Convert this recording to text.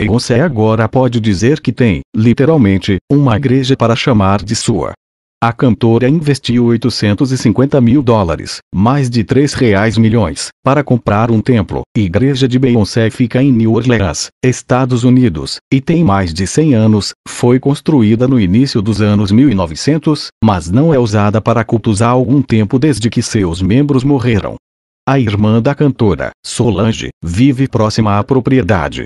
também você agora pode dizer que tem, literalmente, uma igreja para chamar de sua. A cantora investiu 850 mil dólares, mais de 3 reais milhões, para comprar um templo. Igreja de Beyoncé fica em New Orleans, Estados Unidos, e tem mais de 100 anos. Foi construída no início dos anos 1900, mas não é usada para cultos há algum tempo desde que seus membros morreram. A irmã da cantora, Solange, vive próxima à propriedade,